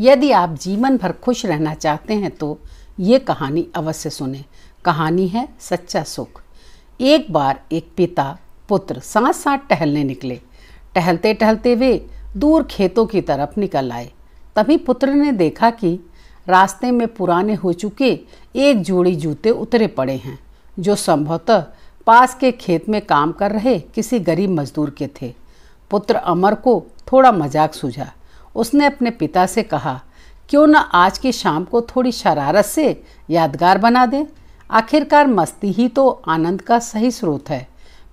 यदि आप जीवन भर खुश रहना चाहते हैं तो ये कहानी अवश्य सुने कहानी है सच्चा सुख एक बार एक पिता पुत्र साथ साथ टहलने निकले टहलते टहलते वे दूर खेतों की तरफ निकल आए तभी पुत्र ने देखा कि रास्ते में पुराने हो चुके एक जोड़ी जूते उतरे पड़े हैं जो संभवतः पास के खेत में काम कर रहे किसी गरीब मजदूर के थे पुत्र अमर को थोड़ा मजाक सूझा उसने अपने पिता से कहा क्यों न आज की शाम को थोड़ी शरारत से यादगार बना दें आखिरकार मस्ती ही तो आनंद का सही स्रोत है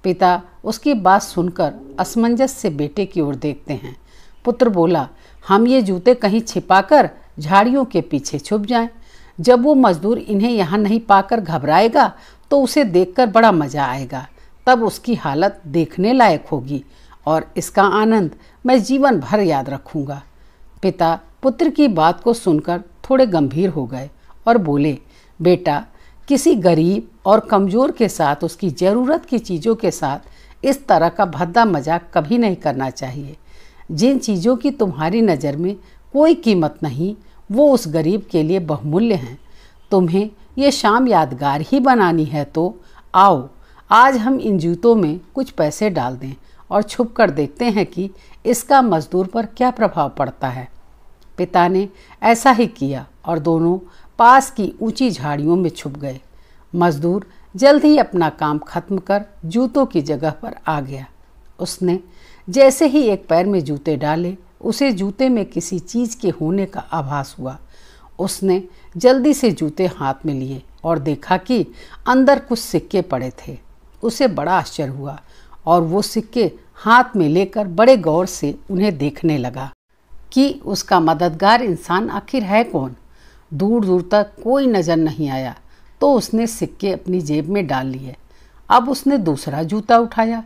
पिता उसकी बात सुनकर असमंजस से बेटे की ओर देखते हैं पुत्र बोला हम ये जूते कहीं छिपाकर झाड़ियों के पीछे छुप जाएं। जब वो मजदूर इन्हें यहाँ नहीं पाकर घबराएगा तो उसे देखकर बड़ा मज़ा आएगा तब उसकी हालत देखने लायक होगी और इसका आनंद मैं जीवन भर याद रखूँगा पिता पुत्र की बात को सुनकर थोड़े गंभीर हो गए और बोले बेटा किसी गरीब और कमज़ोर के साथ उसकी ज़रूरत की चीज़ों के साथ इस तरह का भद्दा मजाक कभी नहीं करना चाहिए जिन चीज़ों की तुम्हारी नज़र में कोई कीमत नहीं वो उस गरीब के लिए बहुमूल्य हैं तुम्हें ये शाम यादगार ही बनानी है तो आओ आज हम इन जूतों में कुछ पैसे डाल दें और छुप कर देखते हैं कि इसका मजदूर पर क्या प्रभाव पड़ता है पिता ने ऐसा ही किया और दोनों पास की ऊंची झाड़ियों में छुप गए मजदूर जल्द ही अपना काम खत्म कर जूतों की जगह पर आ गया उसने जैसे ही एक पैर में जूते डाले उसे जूते में किसी चीज़ के होने का आभास हुआ उसने जल्दी से जूते हाथ में लिए और देखा कि अंदर कुछ सिक्के पड़े थे उसे बड़ा आश्चर्य हुआ और वो सिक्के हाथ में लेकर बड़े गौर से उन्हें देखने लगा कि उसका मददगार इंसान आखिर है कौन दूर दूर तक कोई नज़र नहीं आया तो उसने सिक्के अपनी जेब में डाल लिए अब उसने दूसरा जूता उठाया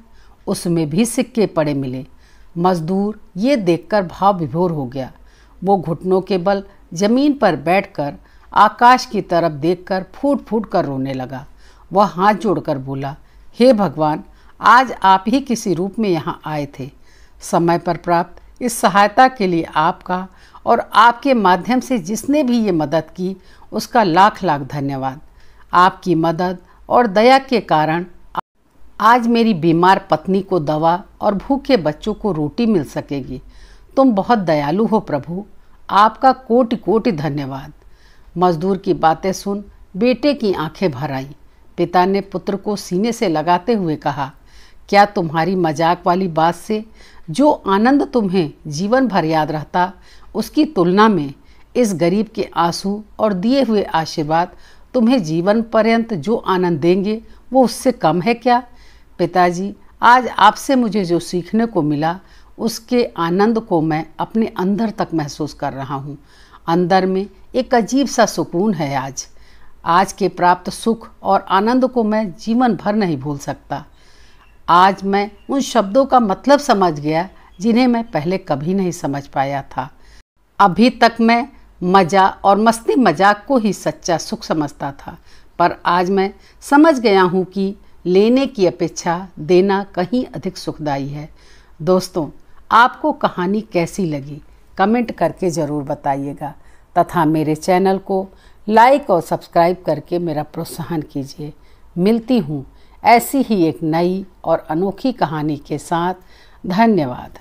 उसमें भी सिक्के पड़े मिले मजदूर ये देखकर भाव विभोर हो गया वो घुटनों के बल जमीन पर बैठकर आकाश की तरफ देखकर फूट फूट कर रोने लगा वह हाथ जोड़कर बोला हे भगवान आज आप ही किसी रूप में यहाँ आए थे समय पर प्राप्त इस सहायता के लिए आपका और आपके माध्यम से जिसने भी ये मदद की उसका लाख लाख धन्यवाद आपकी मदद और दया के कारण आज मेरी बीमार पत्नी को दवा और भूखे बच्चों को रोटी मिल सकेगी तुम बहुत दयालु हो प्रभु आपका कोटि कोटि धन्यवाद मजदूर की बातें सुन बेटे की आंखें भर आईं पिता ने पुत्र को सीने से लगाते हुए कहा क्या तुम्हारी मजाक वाली बात से जो आनंद तुम्हें जीवन भर याद रहता उसकी तुलना में इस गरीब के आंसू और दिए हुए आशीर्वाद तुम्हें जीवन पर्यंत जो आनंद देंगे वो उससे कम है क्या पिताजी आज आपसे मुझे जो सीखने को मिला उसके आनंद को मैं अपने अंदर तक महसूस कर रहा हूँ अंदर में एक अजीब सा सुकून है आज आज के प्राप्त सुख और आनंद को मैं जीवन भर नहीं भूल सकता आज मैं उन शब्दों का मतलब समझ गया जिन्हें मैं पहले कभी नहीं समझ पाया था अभी तक मैं मज़ा और मस्ती मजाक को ही सच्चा सुख समझता था पर आज मैं समझ गया हूँ कि लेने की अपेक्षा देना कहीं अधिक सुखदायी है दोस्तों आपको कहानी कैसी लगी कमेंट करके ज़रूर बताइएगा तथा मेरे चैनल को लाइक और सब्सक्राइब करके मेरा प्रोत्साहन कीजिए मिलती हूँ ऐसी ही एक नई और अनोखी कहानी के साथ धन्यवाद